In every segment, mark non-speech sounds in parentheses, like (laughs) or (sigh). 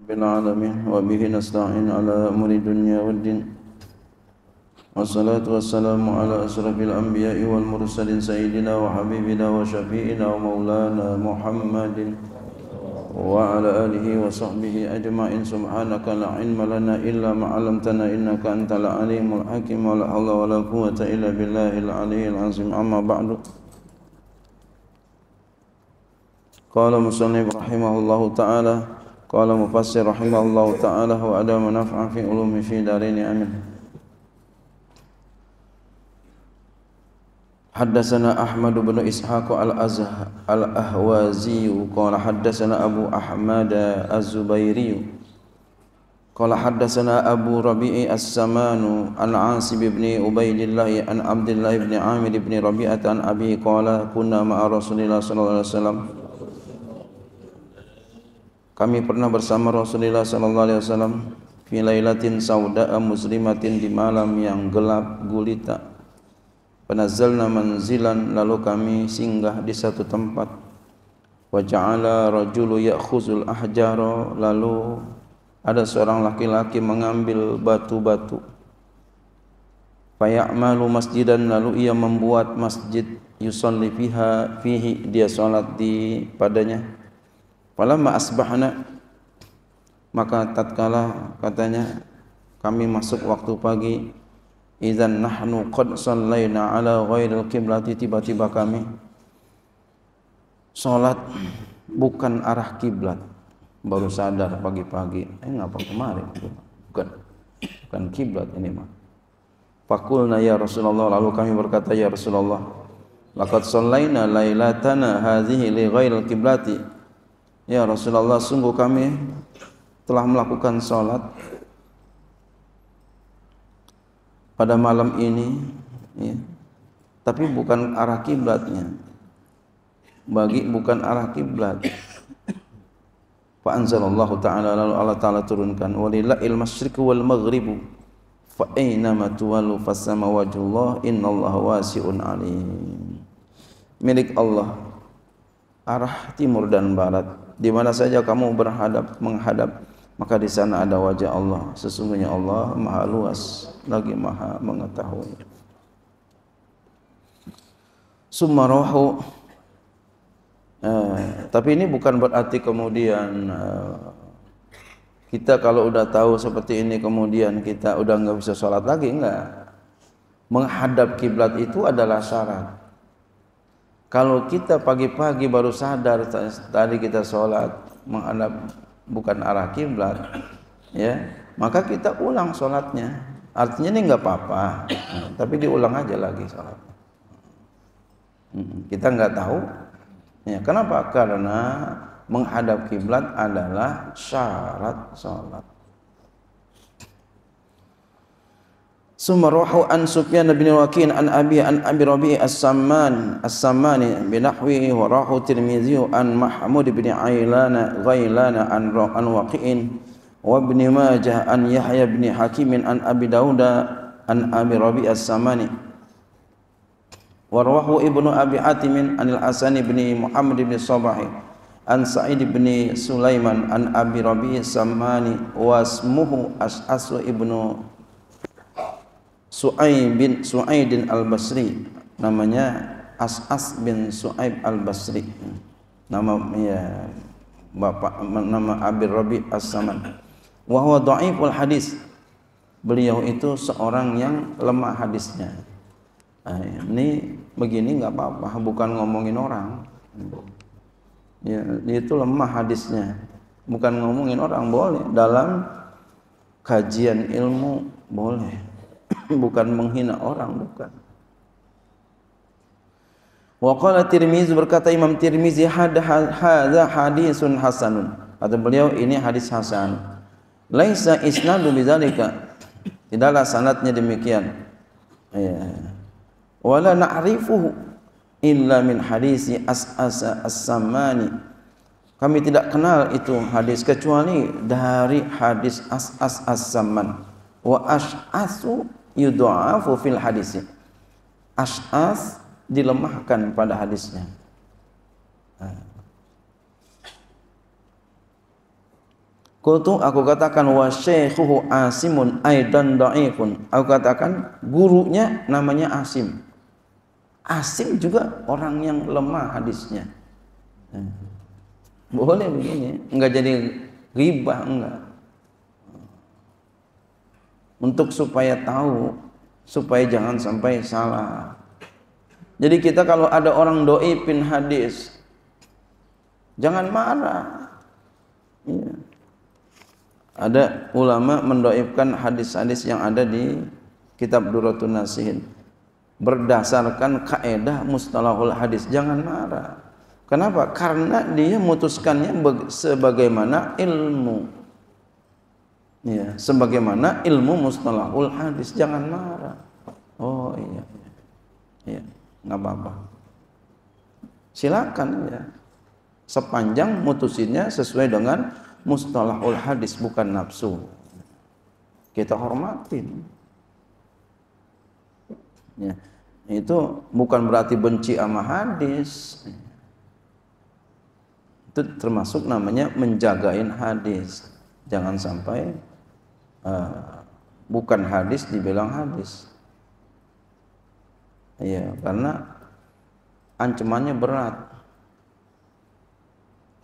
رب العالمين وبه نستعين على أمور الدنيا والدين والصلاة والسلام على أشرف الأنبياء والمرسلين سيدنا وحبيبنا وشفيئنا ومولانا محمد وعلى آله وصحبه أجمعين سبحانك لا علم لنا إلا ما علمتنا إنك أنت العليم الحكيم ولا حول ولا قوة إلا بالله العلي العظيم أما بعد قال مصنف رحمه الله تعالى Qala mufassir rahimahullahu ta'ala wa ada manfa'a fi ulumi fi darini amin. حدثنا أحمد بن إسحاق الأزه الأهوازي قال حدثنا أبو أحمد الزبيري قال حدثنا أبو ربيع السمان عن عاصم بن أبي الله عن عبد الله بن عامر بن ربيعة عن أبي قال كنا مع رسول الله صلى الله عليه وسلم kami pernah bersama Rasulullah sallallahu alaihi wasallam fi lailatin sauda'a muslimatin di malam yang gelap gulita. Panazzalna manzilan lalu kami singgah di satu tempat. Wa ja'ala rajulu ya'khuzul ahjara lalu ada seorang laki-laki mengambil batu-batu. Faya'malu masjidan lalu ia membuat masjid yusalli fiha fihi dia salat di padanya. Falamma asbahna maka tatkala katanya kami masuk waktu pagi idzan nahnu qad sallaina ala ghairil qiblati tiba-tiba kami salat bukan arah kiblat baru sadar pagi-pagi eh ngapa kemarin bukan bukan kiblat ini mah Fakulna ya Rasulullah lalu kami berkata ya Rasulullah laqad sallaina lailatana hadhihi li ghairil qiblati Ya Rasulullah, sungguh kami telah melakukan salat pada malam ini, ya. Tapi bukan arah kiblatnya. Bagi bukan arah kiblat. Fa anzalallahu ta'ala lalu Allah ta'ala turunkan walilail masyriqu wal maghribu fa aina ma tuwalu fasama wajhullah innallaha wasi'un alim. Milik Allah arah timur dan barat di mana saja kamu berhadap menghadap maka di sana ada wajah Allah sesungguhnya Allah maha luas lagi maha mengetahui summa eh, tapi ini bukan berarti kemudian eh, kita kalau udah tahu seperti ini kemudian kita udah enggak bisa sholat lagi enggak menghadap kiblat itu adalah syarat Kalau kita pagi-pagi baru sadar tadi kita sholat menghadap bukan arah kiblat, ya maka kita ulang sholatnya. Artinya ini nggak apa-apa, tapi diulang aja lagi sholat. Hmm, kita nggak tahu. Ya, kenapa? Karena menghadap kiblat adalah syarat sholat. ثم روحه عن سفيان بن وكيع عن أبي عن أبي ربيع السمان السمان بنحوه ورواه الترمذي عن محمود بن عيلان غيلان عن عن وقيع وابن ماجه عن يحيى بن حكيم عن أبي داود عن أبي ربيع السمان ورواه ابن أبي عاتم عن الحسن بن محمد بن صباح عن سعيد بن سليمان عن أبي ربيع السمان واسمه أشعث ابن Su'aib bin Su'aidin Al-Basri namanya As'as bin Su'aib Al-Basri nama ya bapa nama Abi Rabi As-Saman wa huwa dhaiful hadis beliau itu seorang yang lemah hadisnya nah, ini ya, begini enggak apa-apa bukan ngomongin orang ya dia itu lemah hadisnya bukan ngomongin orang boleh dalam kajian ilmu boleh bukan menghina orang bukan wa qala tirmizi berkata imam tirmizi hadza hadisun hasanun kata beliau ini hadis hasan laisa isnadu bidzalika tidaklah sanatnya demikian ya wala na'rifuhu illa min As as'asa as-samani kami tidak kenal itu hadis kecuali dari hadis As as-samman As wa as'asu yudhafu fil hadis. Ash'as dilemahkan pada hadisnya. Kutu ha. aku katakan wa syekhuhu asimun aidan da'ifun. Aku katakan gurunya namanya Asim. Asim juga orang yang lemah hadisnya. Ha. Boleh begini, enggak jadi ribah enggak untuk supaya tahu supaya jangan sampai salah jadi kita kalau ada orang doi pin hadis jangan marah ya. ada ulama mendoibkan hadis-hadis yang ada di kitab Duratun Nasihin berdasarkan kaedah mustalahul hadis jangan marah Kenapa? Karena dia memutuskannya sebagaimana ilmu. Ya, sebagaimana ilmu mustalahul hadis jangan marah. Oh iya. Ya, nggak apa-apa. Silakan ya. Sepanjang mutusinnya sesuai dengan mustalahul hadis bukan nafsu. Kita hormatin. Ya. Itu bukan berarti benci sama hadis. Itu termasuk namanya menjagain hadis. Jangan sampai Eh, bukan hadis dibilang hadis. Iya, karena ancamannya berat.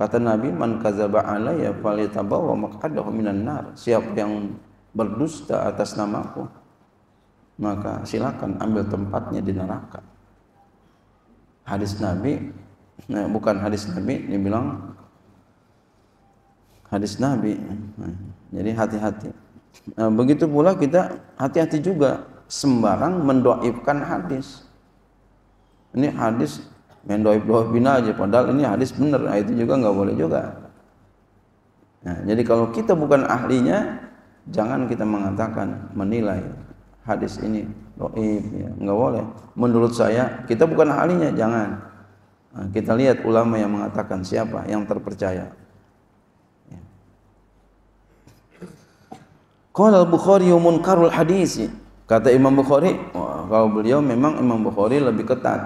Kata Nabi, "Man kadzaba alayya falyatabawa maq'adahu minan nar." Siapa yang berdusta atas namaku, maka silakan ambil tempatnya di neraka. Hadis Nabi, nah, bukan hadis Nabi, dia bilang hadis Nabi. Jadi hati-hati. Nah, begitu pula kita hati-hati juga sembarang mendoibkan hadis. Ini hadis mendoib bina aja, padahal ini hadis benar. Nah, itu juga nggak boleh juga. Nah, jadi kalau kita bukan ahlinya, jangan kita mengatakan menilai hadis ini doaif ya. nggak boleh. Menurut saya, kita bukan ahlinya, jangan. Nah, kita lihat ulama yang mengatakan siapa yang terpercaya. Qala al-Bukhari munkarul hadis. Kata Imam Bukhari, wah, kalau beliau memang Imam Bukhari lebih ketat.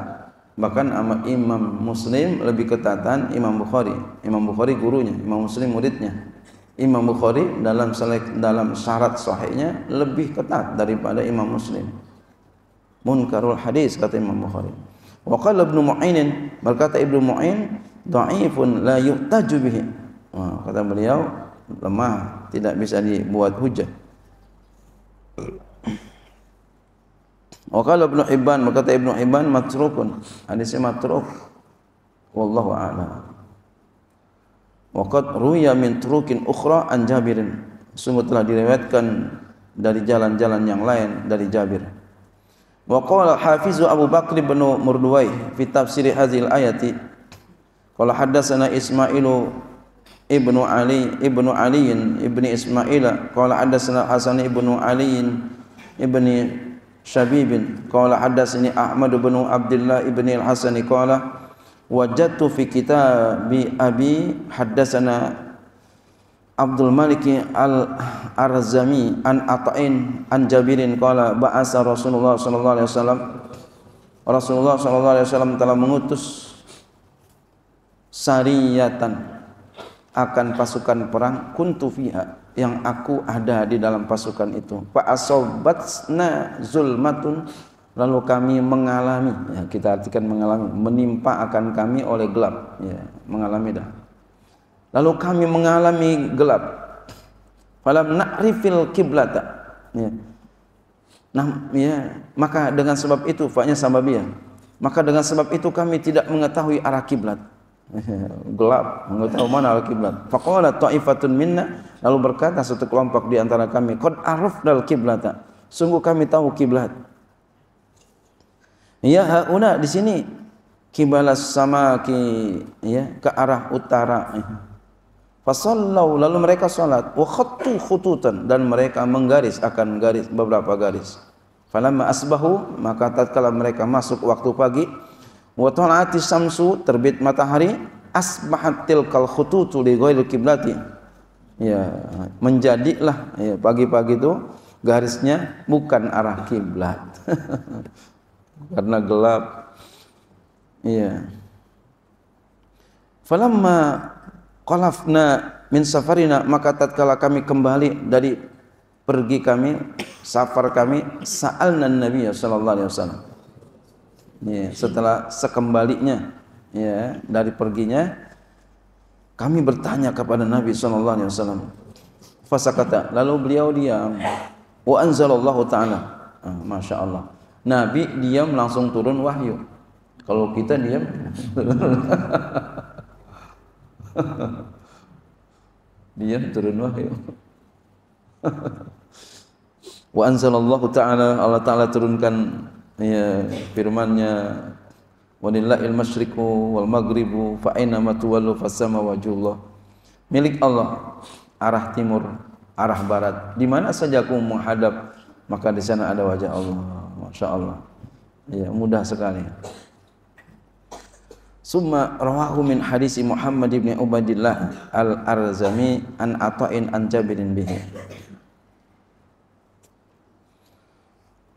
Bahkan sama Imam Muslim lebih ketatan Imam Bukhari. Imam Bukhari gurunya, Imam Muslim muridnya. Imam Bukhari dalam selek, dalam syarat sahihnya lebih ketat daripada Imam Muslim. Munkarul hadis kata Imam Bukhari. Wa qala Ibnu Mu'in, berkata Ibnu Mu'in, dhaifun la yuhtaju bihi. Wah, kata beliau lemah, tidak bisa dibuat hujah. Wa oh, kalau Ibn Ibn, berkata Ibn Ibn, matrukun. Hadisnya matruk. Wallahu a'lam. Wa qad ruya min trukin ukhra an jabirin. Sungguh telah direwetkan dari jalan-jalan yang lain dari Jabir. Wa qala Hafizu Abu Bakr bin Murduwai fi tafsir hadhil ayati. Qala haddatsana Ismailu ibnu Ali ibnu Aliin, ibni Ismail qala hadatsana Hasan ibnu Aliin, ibni Shabib qala hadatsani Ahmad ibnu Abdullah ibni Al-Hasan qala wajadtu fi bi abi hadatsana Abdul Malik Al Arzami an Atain an Jabirin qala bahasa Rasulullah sallallahu alaihi wasallam Rasulullah sallallahu alaihi wasallam telah mengutus sariyatan akan pasukan perang kuntu fiha yang aku ada di dalam pasukan itu fa asabatsna zulmatun lalu kami mengalami ya kita artikan mengalami menimpa akan kami oleh gelap ya mengalami dah lalu kami mengalami gelap falam na'rifil kiblata ya nah ya maka dengan sebab itu fanya nya sababiyah maka dengan sebab itu kami tidak mengetahui arah kiblat (laughs) gelap enggak mana al kiblat faqala ta'ifatun minna lalu berkata satu kelompok di antara kami kod arafna al kiblat sungguh kami tahu kiblat ya hauna di sini kiblat sama ki ya ke arah utara fasallau lalu mereka salat wa khattu khututan dan mereka menggaris akan garis beberapa garis falamma asbahu maka tatkala mereka masuk waktu pagi wa tolati samsu terbit matahari asbahat tilkal khututu li ghairil kiblati ya menjadilah ya, pagi-pagi itu garisnya bukan arah kiblat (laughs) karena gelap ya falamma qalafna min safarina maka tatkala kami kembali dari pergi kami safar kami sa'alna nabiy sallallahu alaihi wasallam ya, setelah sekembaliknya ya, dari perginya kami bertanya kepada Nabi sallallahu alaihi wasallam fasakata lalu beliau diam wa anzalallahu taala ah, Masya Allah Nabi diam langsung turun wahyu kalau kita diam (laughs) diam turun wahyu (laughs) wa anzalallahu taala Allah taala turunkan ya firmannya: nya walillahil masyriqu wal maghribu fa aina matawallu fasama wajhullah milik Allah arah timur arah barat di mana saja aku menghadap maka di sana ada wajah Allah masyaallah ya mudah sekali summa rawahu min hadisi Muhammad ibn Ubadillah al-Arzami an Ata'in an Jabirin bihi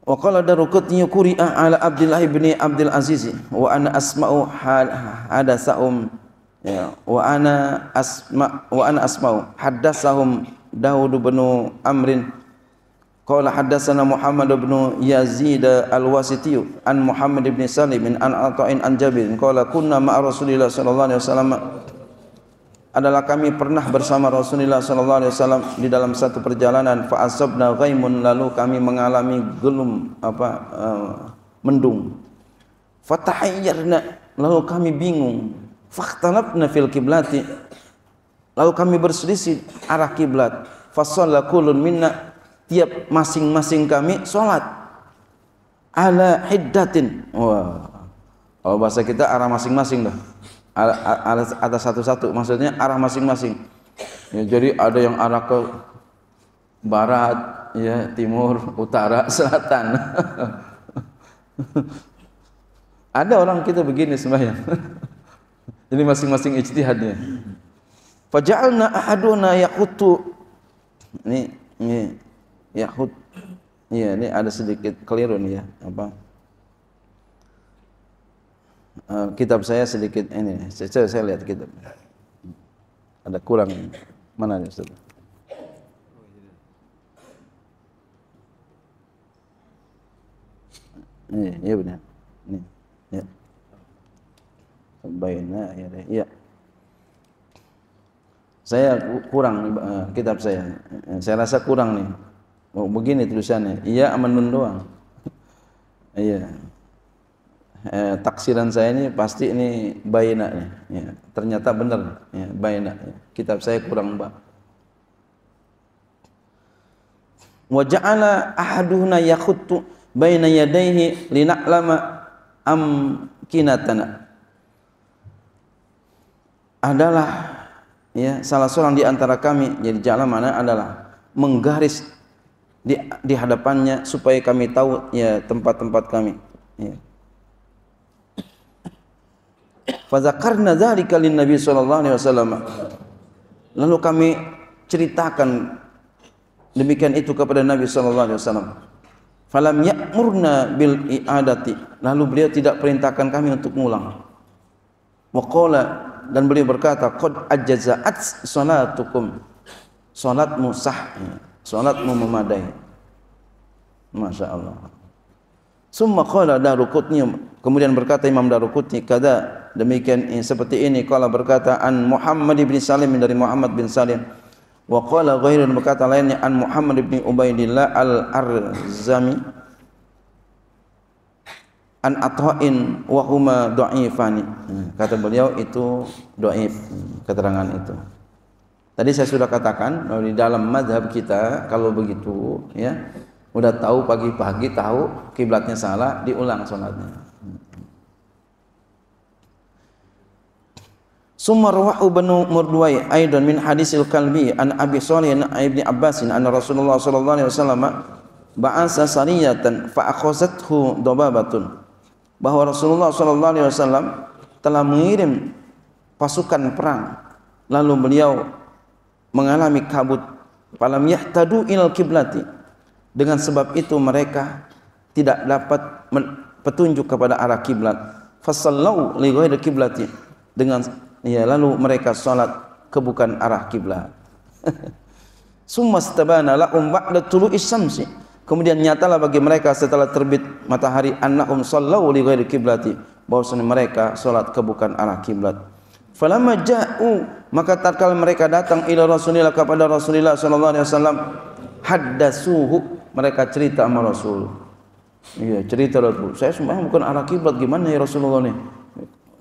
Wa qala darukutni yukuri'a ah, ala Abdullah ibn Abdul Aziz wa ana asma'u hadasahum ya wa ana asma wa ana asma'u hadasahum Daud bin Amrin qala hadasana Muhammad bin Yazid al-Wasiti an Muhammad ibn Salim an Atha'in an Jabir qala kunna ma'a Rasulillah sallallahu alaihi wasallam adalah kami pernah bersama Rasulullah sallallahu alaihi wasallam di dalam satu perjalanan fa asabna ghaimun lalu kami mengalami gelum apa uh, mendung fatahayyarna lalu kami bingung fakhtalafna fil kiblati lalu kami berselisih arah kiblat fasalla kullun minna tiap masing-masing kami salat ala hiddatin wah kalau bahasa kita arah masing-masing dah -masing atas satu-satu maksudnya arah masing-masing ya, jadi ada yang arah ke barat ya timur utara (laughs) selatan (laughs) ada orang kita begini sembahyang ini (laughs) masing-masing ijtihadnya faja'alna ahaduna yaqutu ini ini yaqut iya ini ada sedikit keliru nih ya apa Eh, kitab saya sedikit ini. Saya, saya lihat kitab. Ada kurang mana ni Ustaz? Ini, ya benar. Ini, ya. Baina, ya, ya. Saya kurang uh, kitab saya. Eh, saya rasa kurang nih. Oh, begini tulisannya. Iya amanun doang. Iya eh, taksiran saya ini pasti ini bayinak ya. ternyata benar ya, bayinak ya. kitab saya kurang mbak Wajahana, ahaduna ahaduna yakhuttu baina lina lama am kinatana adalah ya salah seorang di antara kami jadi jalan mana adalah menggaris di, di hadapannya supaya kami tahu ya tempat-tempat kami ya. Fazakarna dzalika lin Nabi SAW, Lalu kami ceritakan demikian itu kepada Nabi SAW. alaihi wasallam. Falam ya'murna bil i'adati. Lalu beliau tidak perintahkan kami untuk mengulang. Waqala dan beliau berkata, "Qad ajza'at salatukum." Salatmu sah. Salatmu memadai. Masya Allah. Semua kola darukutnya, kemudian berkata Imam Darukutni kada demikian eh, seperti ini qala berkata an Muhammad bin Salim dari Muhammad bin Salim wa qala ghairun berkata lainnya an Muhammad bin Ubaidillah al-Arzami an atha'in wa huma dha'ifani hmm, kata beliau itu dhaif hmm, keterangan itu tadi saya sudah katakan di dalam mazhab kita kalau begitu ya udah tahu pagi-pagi tahu kiblatnya salah diulang salatnya Summa ruwahu banu murduwai aidan min hadisil kalbi an Abi Salih ibn Abbasin an Rasulullah sallallahu alaihi wasallam ba'asa sariyatan fa akhazathu dababatun bahwa Rasulullah sallallahu alaihi wasallam telah mengirim pasukan perang lalu beliau mengalami kabut falam yahtadu ilal kiblati dengan sebab itu mereka tidak dapat petunjuk kepada arah kiblat fasallau li ghairi kiblati dengan ya lalu mereka salat ke bukan arah kiblat (laughs) summa stabana la um ba'da tulu'i syamsi kemudian nyatalah bagi mereka setelah terbit matahari annahum sallaw li ghairi kiblati bahwasanya mereka salat ke bukan arah kiblat falamma ja'u maka tatkala mereka datang ila rasulillah kepada rasulillah sallallahu alaihi wasallam haddatsuhu mereka cerita sama rasul Iya, cerita Rasul. Saya sembahyang bukan arah kiblat gimana ya Rasulullah nih?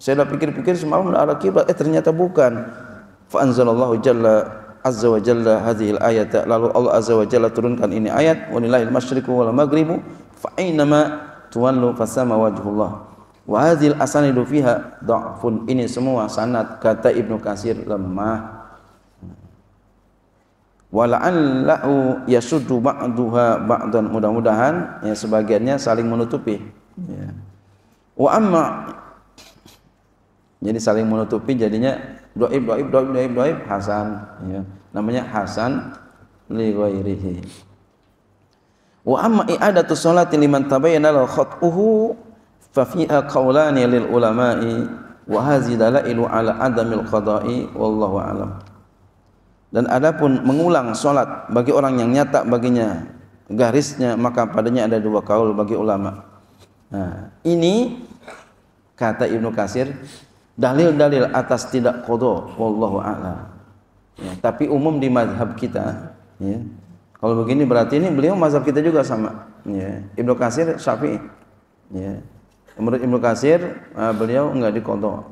Saya dah pikir-pikir semalam ala kiblat eh ternyata bukan. Fa anzalallahu jalla azza wa jalla hadhihi al lalu Allah azza wa jalla turunkan ini ayat walillahil masyriqu wal Magribu. fa ainama tuwallu fasama wajhullah. Wa hadhil asanidu fiha da'fun ini semua sanad kata Ibn Katsir lemah. Wala'allahu yasuddu ba'duha ba'dan mudah-mudahan yang sebagiannya saling menutupi. Ya. Wa amma jadi saling menutupi jadinya doib doib doib doib doib Hasan ya. namanya Hasan li ghairihi wa amma i'adatu salati liman tabayyana lahu khat'uhu fa fiha qawlan lil ulama'i wa hadhi dalailu ala adamil qada'i wallahu a'lam dan adapun mengulang salat bagi orang yang nyata baginya garisnya maka padanya ada dua kaul bagi ulama nah, ini kata Ibnu Kasir dalil-dalil atas tidak kodoh wallahu a'la ya, tapi umum di mazhab kita ya, kalau begini berarti ini beliau mazhab kita juga sama ya, Ibnu Kasir Syafi'i ya, menurut Ibnu Kasir eh, beliau enggak dikodoh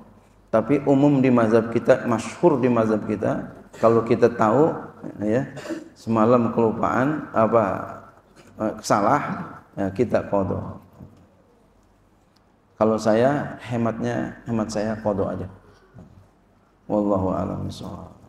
tapi umum di mazhab kita masyhur di mazhab kita kalau kita tahu ya semalam kelupaan apa eh, salah ya, kita kodoh kalau saya hematnya hemat saya kodo aja wallahu alam soal.